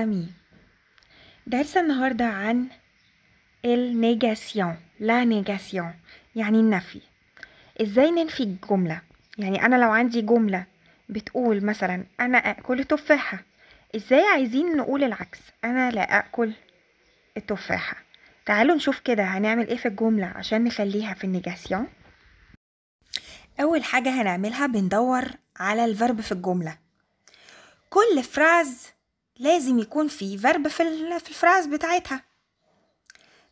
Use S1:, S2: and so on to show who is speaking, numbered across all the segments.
S1: زامي درس النهاردة عن النيجاسيون لا نيجاسيون يعني النفي ازاي ننفي الجملة يعني انا لو عندي جملة بتقول مثلا انا اكل تفاحة ازاي عايزين نقول العكس انا لا اكل التفاحة تعالوا نشوف كده هنعمل ايه في الجملة عشان نخليها في النيجاسيون اول حاجة هنعملها بندور على الفرب في الجملة كل فراز لازم يكون في فرب في الفراز بتاعتها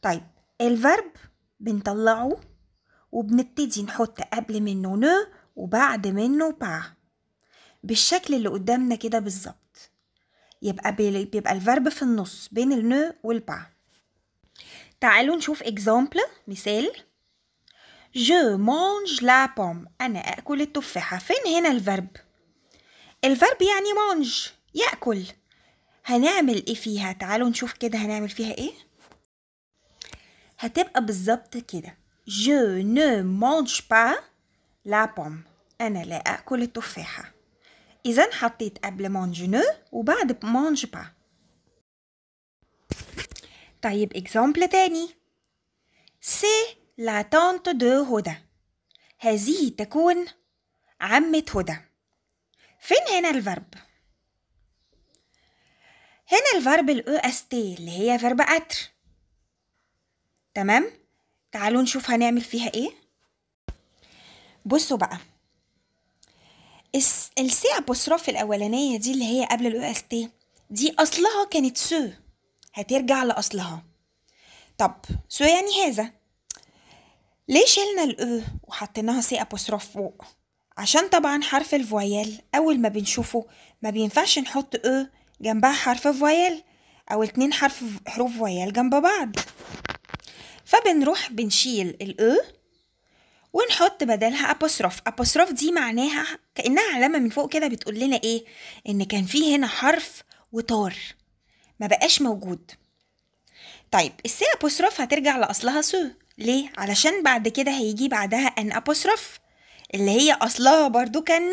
S1: طيب الفرب بنطلعه وبنبتدي نحط قبل منه نو وبعد منه با بالشكل اللي قدامنا كده بالظبط يبقى بيبقى الفرب في النص بين النو والبا تعالوا نشوف اكزامبل مثال جو مانج لا بوم انا اكل التفاحه فين هنا الفرب الفرب يعني مانج ياكل هنعمل ايه فيها تعالوا نشوف كده هنعمل فيها ايه هتبقى بالظبط كده je ne mange pas la pomme انا لا اكل التفاحه اذا حطيت قبل mange ne وبعد mange pas طيب اكزامبل تاني سي لا تانت دو هدى هذه تكون عمة هدى فين هنا الفرب هنا الفرب الـ اس تي اللي هي فرب أتر تمام تعالوا نشوف هنعمل فيها ايه بصوا بقى السي ابوستروف الاولانيه دي اللي هي قبل الـ اس تي دي اصلها كانت سو هترجع لاصلها طب سو يعني هذا ليه شلنا الاو وحطيناها سي ابوستروف فوق عشان طبعا حرف الفويال اول ما بنشوفه ما بينفعش نحط أ جنبها حرف فويل أو اتنين حرف حروف فويل جنب بعض فبنروح بنشيل الأ ونحط بدلها أبوستروف أبوستروف دي معناها كأنها علامة من فوق كده بتقول لنا إيه إن كان في هنا حرف وطار ما بقاش موجود طيب السي أبوستروف هترجع لأصلها سو ليه علشان بعد كده هيجي بعدها أن أبوستروف اللي هي أصلها برضو كان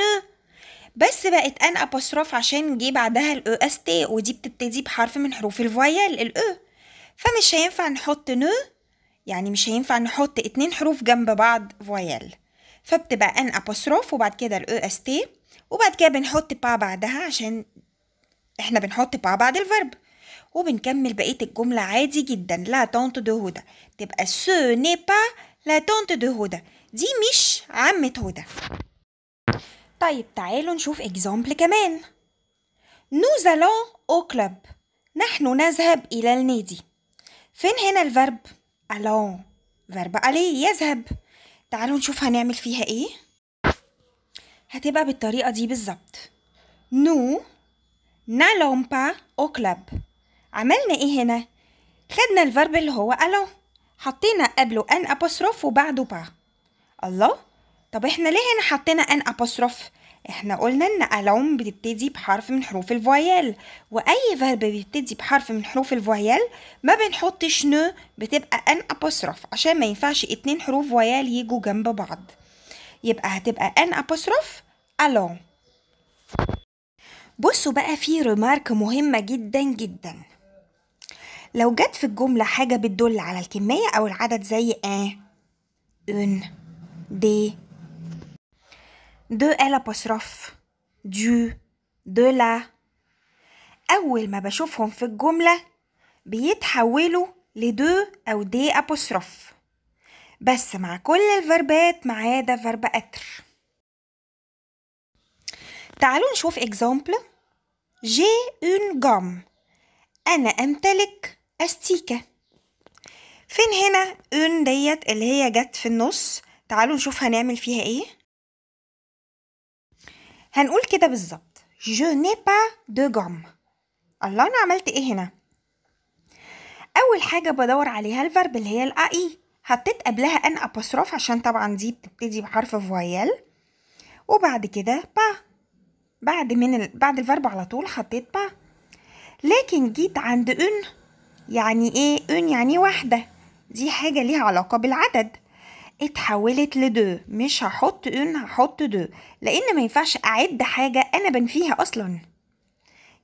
S1: بس بقت ان ابوستروف عشان جه بعدها الاو اس e تي ودي بتبتدي بحرف من حروف الفويال الاو e. فمش هينفع نحط نو يعني مش هينفع نحط اتنين حروف جنب بعض فويال فبتبقى ان ابوستروف وبعد كده الاو اس e تي وبعد كده بنحط با بعدها عشان احنا بنحط با بعد الفرب وبنكمل بقية الجملة عادي جدا لا تونت دو هدى تبقى سو ني با لا تونت دو هدى دي مش عمة هدى طيب تعالوا نشوف اكزامبل كمان Nous او كلوب نحن نذهب إلى النادي فين هنا الفرب allons فرب aller يذهب تعالوا نشوف هنعمل فيها ايه هتبقى بالطريقة دي بالظبط نو نالون با او كلوب عملنا ايه هنا خدنا الفرب اللي هو الو حطينا قبله ان ابوستروف وبعده با الله طب احنا ليه هنا حطينا ان ابوستروف احنا قلنا ان الوم بتبتدي بحرف من حروف الفويال واي فيرب بيبتدي بحرف من حروف الفويال ما بنحطش ن بتبقى ان ابوستروف عشان ما ينفعش اتنين حروف فويال يجوا جنب بعض يبقى هتبقى ان ابوستروف الون بصوا بقى في ريمارك مهمة جدا جدا لو جت في الجملة حاجة بتدل على الكمية أو العدد زي أ أن دي دو ال أبوستروف دو دو لا أول ما بشوفهم في الجملة بيتحولوا لدو أو دي أبوستروف بس مع كل الفربات ما عدا فرب أتر تعالوا نشوف اكزامبل جي اون جام أنا أمتلك أستيكة فين هنا اون ديت اللي هي جت في النص تعالوا نشوف هنعمل فيها ايه هنقول كده بالظبط جو n'ai pas de gomme الله انا عملت ايه هنا اول حاجه بدور عليها الفرب اللي هي الاي حطيت قبلها ان ابوستروف عشان طبعا دي بتبتدي بحرف فويال وبعد كده با بعد من ال... بعد الفرب على طول حطيت با لكن جيت عند ان يعني ايه ان يعني واحده دي حاجه ليها علاقه بالعدد اتحولت لدو مش هحط ان هحط دو لان ما ينفعش اعد حاجه انا بنفيها اصلا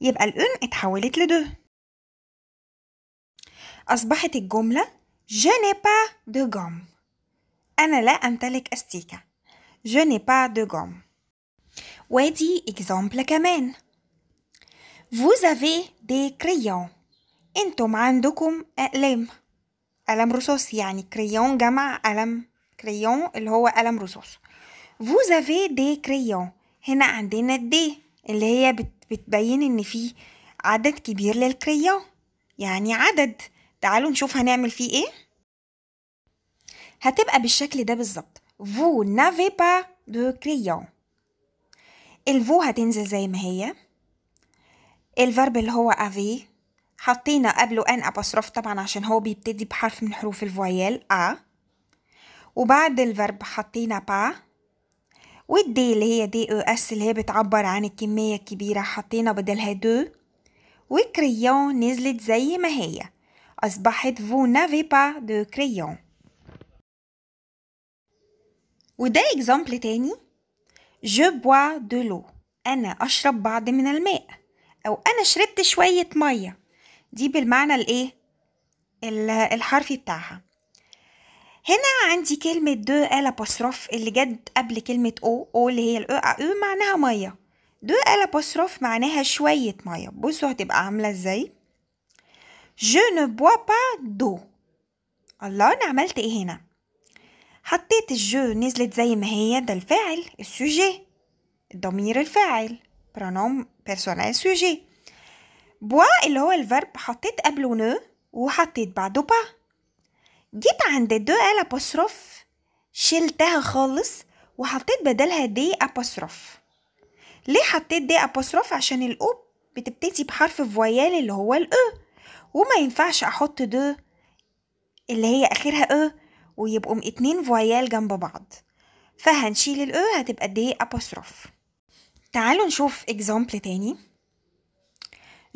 S1: يبقى الان اتحولت لدو اصبحت الجمله je n'ai pas de gomme انا لا امتلك استيكه je n'ai pas de gomme وادي اكزامبل كمان vous avez des crayons انتم عندكم اقلام قلم رصاص يعني كريون جمع قلم كريون اللي هو قلم رصاص vous avez des crayons هنا عندنا دي اللي هي بت بتبين ان في عدد كبير للكريون يعني عدد تعالوا نشوف هنعمل فيه ايه هتبقى بالشكل ده بالظبط vous n'avez pas de crayon الفو هتنزل زي ما هي الفرب اللي هو افي حطينا قبله ان ابوستروف طبعا عشان هو بيبتدي بحرف من حروف الفويال ا وبعد الفرب حطينا با والدي اللي هي دي او اس اللي هي بتعبر عن الكمية الكبيرة حطينا بدلها دو وكريون نزلت زي ما هي أصبحت فو نافي با دو كريون وده اكزامبل تاني جو بوا دو لو أنا أشرب بعض من الماء أو أنا شربت شوية مية دي بالمعنى الإيه الحرفي بتاعها هنا عندي كلمة دو آل بصرف اللي جت قبل كلمة أو أو اللي هي الأو أو معناها مية دو آل بصرف معناها شوية مية بصوا هتبقى عاملة ازاي جو ne bois با دو الله أنا عملت ايه هنا حطيت الجو نزلت زي ما هي ده الفاعل السوجي ضمير الفاعل برانوم بيرسونال سوجي بوا اللي هو الفرب حطيت قبله نو وحطيت بعده با جيت عند دو ال ابوستروف شلتها خالص وحطيت بدلها دي ابوستروف ليه حطيت دي ابوستروف عشان الاو بتبتدي بحرف فويال اللي هو الاو وما ينفعش احط دو اللي هي اخرها او ويبقوا اتنين فويال جنب بعض فهنشيل الاو هتبقى دي ابوستروف تعالوا نشوف اكزامبل تاني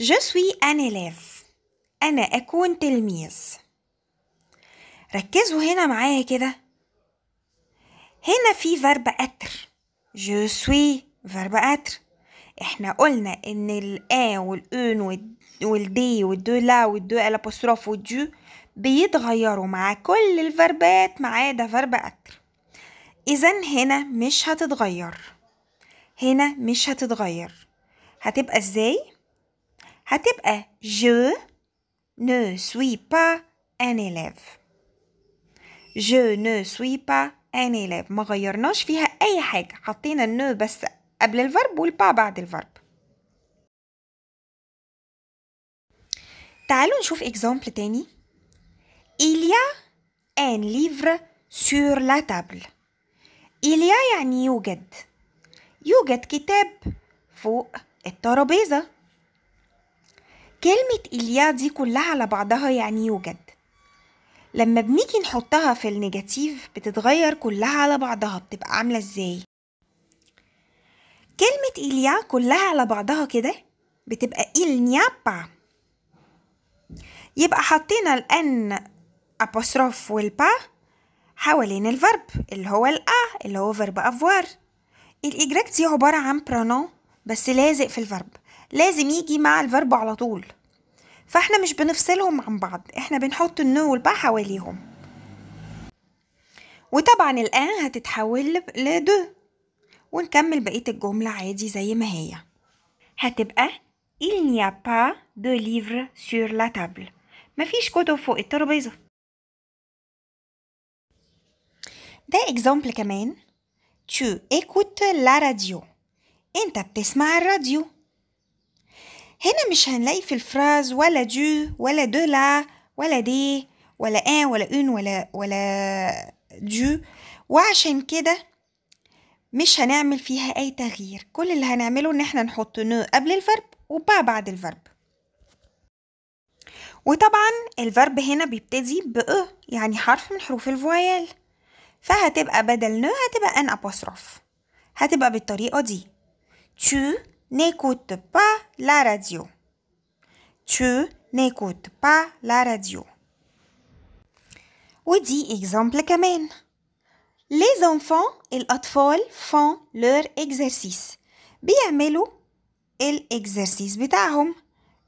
S1: Je suis un élève. أنا أكون تلميذ. ركزوا هنا معايا كده هنا في فرب اتر جو سوي فرب اتر احنا قلنا ان الان والاون e والدي والدو لا والدو الابوستروف والجو بيتغيروا مع كل الفربات ما عدا فرب اتر اذا هنا مش هتتغير هنا مش هتتغير هتبقى ازاي هتبقى جو نو سوي با ان élève je ne suis pas an élève ما غيرناش فيها أي حاجة حطينا النو بس قبل الفرب والبا بعد الفرب تعالوا نشوف اكزامبل تاني Il y a un livre sur la table. Il y a يعني يوجد. يوجد كتاب فوق الترابيزة. كلمة il y a دي كلها على بعضها يعني يوجد. لما بنيجي نحطها في النيجاتيف بتتغير كلها على بعضها بتبقى عاملة ازاي كلمة إليا كلها على بعضها كده بتبقى إلنيابا يبقى حطينا الأن أبوستروف والبا حوالين الفرب اللي هو الأ اللي هو فرب أفوار الإجراك دي عبارة عن برانو بس لازق في الفرب لازم يجي مع الفرب على طول فاحنا مش بنفصلهم عن بعض احنا بنحط النو والبا حواليهم وطبعا الان هتتحول لدو ونكمل بقية الجملة عادي زي ما هي هتبقى Il n'y a pas de livre sur la table مفيش كتب فوق الترابيزة ده اكزامبل كمان Tu écoutes la radio انت بتسمع الراديو هنا مش هنلاقي في الفراز ولا دو ولا دو لا ولا دي ولا ان ولا اون ولا ولا دو وعشان كده مش هنعمل فيها اي تغيير كل اللي هنعمله ان احنا نحط نو قبل الفرب وبا بعد الفرب وطبعا الفرب هنا بيبتدي ب يعني حرف من حروف الفويال فهتبقى بدل نو هتبقى ان ابوستروف هتبقى بالطريقه دي tu n'écoutes pas la radio. Tu n'écoutes pas la radio. ودي exemple كمان. Les enfants, الأطفال font leur exercice. بيعملوا الإكزرسيس بتاعهم.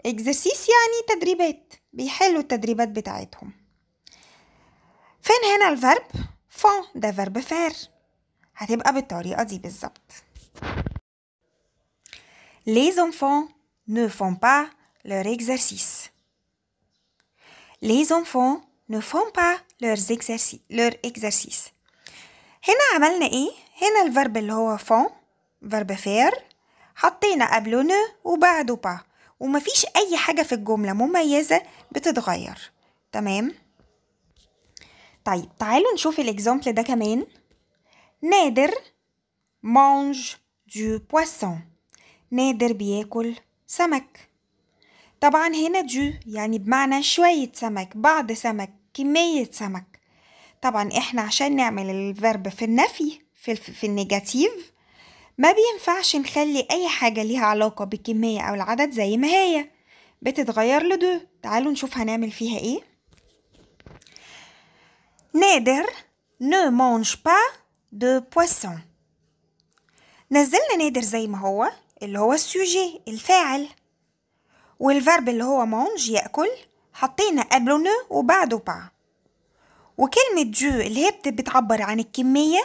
S1: إكزرسيس يعني تدريبات. بيحلوا التدريبات بتاعتهم. فين هنا الفرب؟ فون ده فيرب فار هتبقى بالطريقة دي بالظبط Les enfants ne font pas leur exercice. Les enfants ne font pas leurs exercices leur exercice. هنا عملنا ايه هنا الفرب اللي هو font verb faire حطينا قبله ne وبعده با ومفيش اي حاجه في الجمله مميزه بتتغير تمام طيب تعالوا نشوف الاكزامبل ده كمان نادر mange du poisson نادر بياكل سمك طبعا هنا جو يعني بمعنى شوية سمك بعض سمك كمية سمك طبعا احنا عشان نعمل الفرب في النفي في, في النيجاتيف ما بينفعش نخلي اي حاجة ليها علاقة بالكمية او العدد زي ما هي بتتغير لدو تعالوا نشوف هنعمل فيها ايه نادر نو mange با دو poisson نزلنا نادر زي ما هو اللي هو السوجي الفاعل والفرب اللي هو مونج يأكل حطينا قبله نو وبعده با وكلمة جو اللي هي بتعبر عن الكمية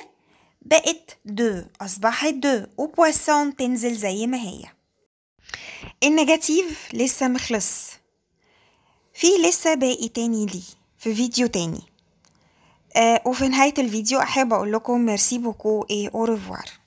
S1: بقت دو أصبحت دو وبواسون تنزل زي ما هي النيجاتيف لسه مخلص في لسه باقي تاني لي في فيديو تاني آه وفي نهاية الفيديو أحب أقول لكم ميرسي بوكو إيه أوروفوار